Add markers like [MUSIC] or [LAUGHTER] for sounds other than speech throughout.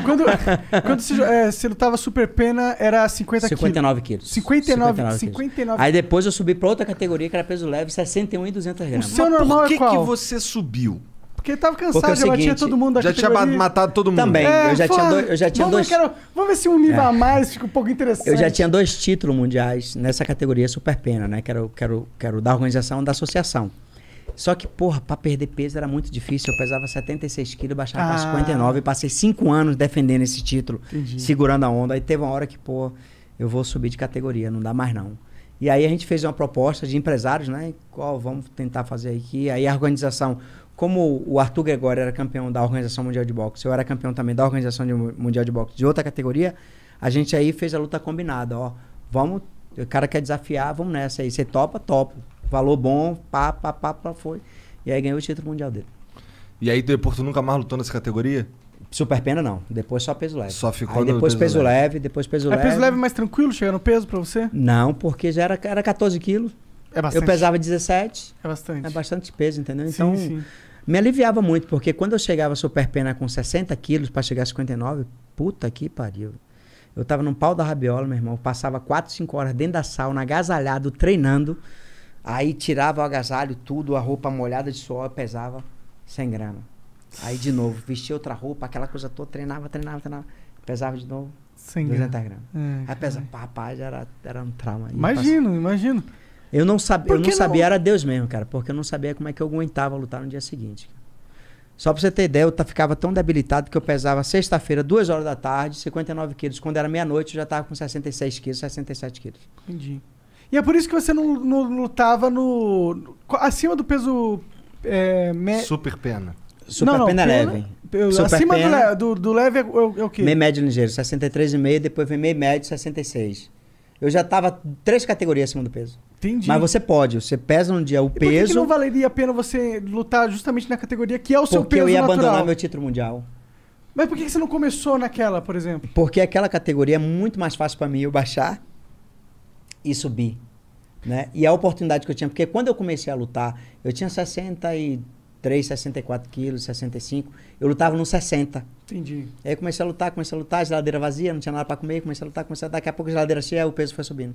quando, quando você, é, você lutava super pena, era 50 59 quilos. quilos. 59, 59, 59 Aí depois eu subi pra outra categoria, que era peso leve, 61 e 200 gramas. O seu Mas normal por é que, é qual? que você subiu? Porque tava cansado, Porque é já tinha todo mundo da Já tinha matado todo mundo. Também, é, eu já tinha, dois, eu já tinha vamos, dois... Quero, vamos ver se um nível é. a mais fica um pouco interessante. Eu já tinha dois títulos mundiais nessa categoria super pena, né? Que era, o era, da organização da associação. Só que, porra, pra perder peso era muito difícil. Eu pesava 76 quilos, baixava ah. pra 59. Passei cinco anos defendendo esse título, Entendi. segurando a onda. Aí teve uma hora que, pô, eu vou subir de categoria, não dá mais não. E aí a gente fez uma proposta de empresários, né? Qual vamos tentar fazer aqui? Aí a organização, como o Arthur Gregório era campeão da Organização Mundial de Boxe, eu era campeão também da Organização de, Mundial de Boxe de outra categoria, a gente aí fez a luta combinada, ó. Vamos, o cara quer desafiar, vamos nessa aí. Você topa, topo. Valor bom, pá, pá, pá, pá, foi. E aí ganhou o título mundial dele. E aí depois tu nunca mais lutou nessa categoria? Super pena não. Depois só peso leve. Só ficou aí depois peso, leve. leve. depois peso aí, leve. peso leve é mais tranquilo chegar no peso pra você? Não, porque já era, era 14 quilos. É bastante. Eu pesava 17. É bastante. É bastante peso, entendeu? então, sim. me aliviava muito, porque quando eu chegava super pena com 60 quilos para chegar a 59, puta que pariu. Eu tava num pau da rabiola, meu irmão. Eu passava 4, 5 horas dentro da sauna, agasalhado, treinando. Aí tirava o agasalho, tudo, a roupa molhada de suor, pesava 100 gramas. Aí de novo, vestia outra roupa, aquela coisa toda, treinava, treinava, treinava. Pesava de novo, 100 200 gramas. É, aí pesava, rapaz, era, era um trauma. Imagino, imagino. Eu não, sab... eu não, não, sabia, era Deus mesmo, cara, porque eu não sabia como é que eu aguentava lutar no dia seguinte. Só pra você ter ideia, eu ficava tão debilitado que eu pesava sexta-feira, 2 horas da tarde, 59 quilos. Quando era meia-noite, eu já tava com 66 quilos, 67 quilos. Entendi. E é por isso que você não, não lutava no, no, acima do peso. É, me... Super pena. Super não, não, pena, pena leve. Eu, Super acima pena, do, do, do leve é, é, é o quê? Meio médio ligeiro, 63,5, depois vem meio médio, 66. Eu já tava três categorias acima do peso. Entendi. Mas você pode, você pesa um dia o e peso. Por que, que, não valeria a pena você lutar justamente na categoria que é o seu peso? Porque eu ia natural? abandonar meu título mundial. Mas por que, que você não começou naquela, por exemplo? Porque aquela categoria é muito mais fácil para mim eu baixar e subir. Né? E a oportunidade que eu tinha, porque quando eu comecei a lutar, eu tinha 63, 64 quilos, 65. Eu lutava nos 60. Entendi. Aí comecei a lutar, comecei a lutar, geladeira vazia, não tinha nada para comer, comecei a lutar, comecei a lutar. Daqui a pouco a geladeira cheia, o peso foi subindo.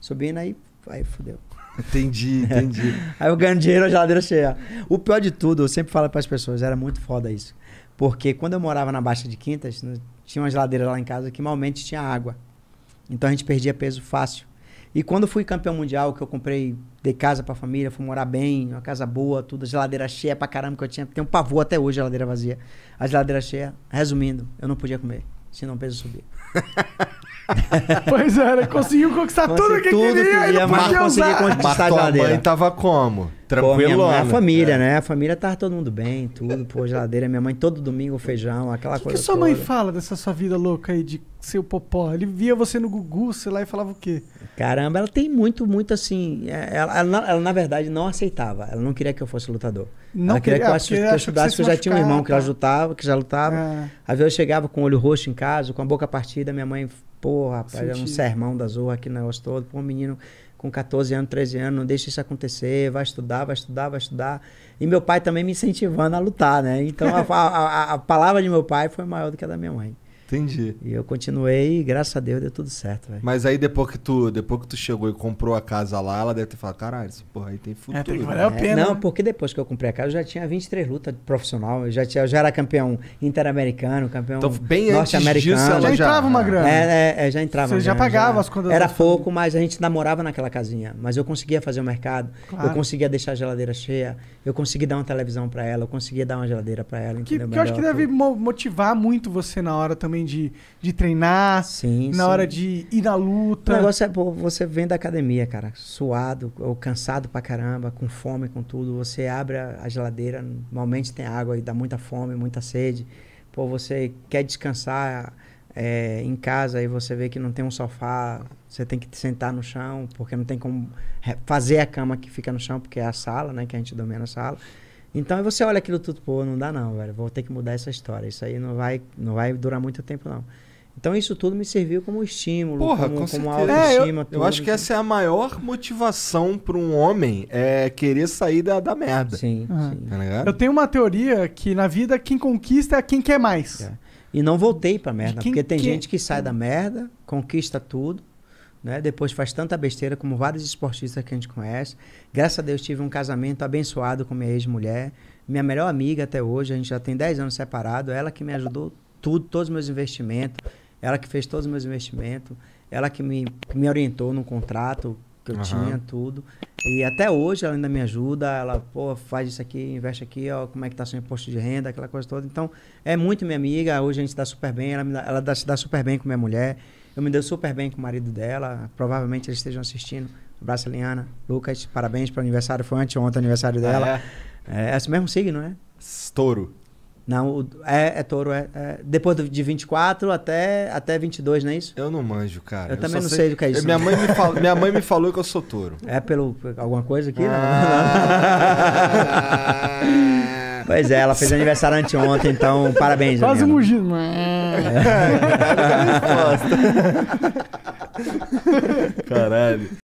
Subindo, aí, aí fudeu. Entendi, [LAUGHS] entendi. aí eu ganho dinheiro, a geladeira cheia. O pior de tudo, eu sempre falo para as pessoas, era muito foda isso. Porque quando eu morava na Baixa de Quintas, né, tinha uma geladeira lá em casa que malmente tinha água. Então a gente perdia peso fácil. E quando fui campeão mundial, que eu comprei, de casa pra família, fui morar bem, uma casa boa, tudo, geladeira cheia pra caramba que eu tinha. tem um pavor até hoje, geladeira vazia. A geladeira cheia, resumindo, eu não podia comer, senão o peso subia. [LAUGHS] pois é, ele né? conseguiu conquistar Consegui tudo que tudo queria, queria ele não mas podia usar. conquistar mas a geladeira. mãe tava como? Tranquilo. A família, é. né? A família tava todo mundo bem, tudo, pô, geladeira. Minha mãe todo domingo, feijão, aquela que coisa. O que sua toda. mãe fala dessa sua vida louca aí de seu popó? Ele via você no Gugu, sei lá, e falava o quê? Caramba, ela tem muito, muito assim. É, ela, ela, ela, na verdade, não aceitava. Ela não queria que eu fosse lutador. Não ela queria, queria que eu, é, que eu estudasse, que eu já machucar, tinha um irmão tá. que já tá. lutava, que já lutava. É. Às vezes eu chegava com o olho roxo em casa, com a boca partida, minha mãe, pô, rapaz, era é um sermão da zorra aqui no negócio todo. Pô, um menino com 14 anos, 13 anos, não deixa isso acontecer, vai estudar, vai estudar, vai estudar. E meu pai também me incentivando a lutar, né? Então a, a, a palavra de meu pai foi maior do que a da minha mãe. Entendi. E eu continuei e graças a Deus deu tudo certo, velho. Mas aí depois que, tu, depois que tu chegou e comprou a casa lá, ela deve ter falado, caralho, isso porra aí tem é, futuro. Né? É, tem que valer a pena. não, né? porque depois que eu comprei a casa, eu já tinha 23 lutas profissional, eu já, tinha, eu já era campeão interamericano, campeão então, bem norte-americano. Disso, já, entrava uma grana. É, é, é, já entrava. Você já grana, pagava já, as contas. Era pouco, mas a gente namorava naquela casinha. Mas eu conseguia fazer o mercado, claro. eu conseguia deixar a geladeira cheia, eu conseguia dar uma televisão para ela, eu conseguia dar uma geladeira para ela, que, entendeu? Que, eu acho que deve motivar muito você na hora também também de, de treinar, sim, na sim. hora de ir na luta. O negócio é, pô, você vem da academia, cara, suado, ou cansado pra caramba, com fome, com tudo. Você abre a geladeira, normalmente tem água e dá muita fome, muita sede. Pô, você quer descansar é, em casa e você vê que não tem um sofá, você tem que te sentar no chão, porque não tem como fazer a cama que fica no chão, porque é a sala, né, que a gente dorme na sala. Então você olha aquilo tudo, pô, não dá não, velho. Vou ter que mudar essa história. Isso aí não vai, não vai durar muito tempo, não. Então isso tudo me serviu como estímulo, Porra, como, com como autoestima. É, eu, eu, acho que essa é a maior motivação para um homem é querer sair da, da merda. Sim, uhum. sim. Tá eu tenho uma teoria que na vida quem conquista é quem quer mais. É. E não voltei para merda, quem, porque tem gente que sai da merda, conquista tudo, né? Depois faz tanta besteira como vários esportistas que a gente conhece. Graças a Deus tive um casamento abençoado com minha ex-mulher, minha melhor amiga até hoje, a gente já tem 10 anos separado, ela que me ajudou tudo, todos os meus investimentos, ela que fez todos os meus investimentos, ela que me, que me orientou no contrato que eu uhum. tinha, tudo. E até hoje ela ainda me ajuda, ela, pô, faz isso aqui, investe aqui, ó, como é que tá seu imposto de renda, aquela coisa toda. Então, é muito minha amiga, hoje a gente dá super bem, ela, me dá, ela dá, se dá super bem com minha mulher. Eu me deu super bem com o marido dela. Provavelmente eles estejam assistindo. abraço, Eliana. Lucas, parabéns para o aniversário. Foi anteontem ontem aniversário ah, dela. é? É, é esse mesmo signo, é? Touro. Não, é, é touro, é, é, Depois de 24 até, até 22, não é isso? Eu não manjo, cara. Eu, eu também não sei, sei do que é isso. Minha mãe, me falou, minha mãe me falou que eu sou touro. É pelo alguma coisa aqui? Ah, [LAUGHS] Pois é, ela fez aniversário anteontem, então parabéns, Quase um Quase né? é. [LAUGHS] é, é, [LAUGHS] Caralho.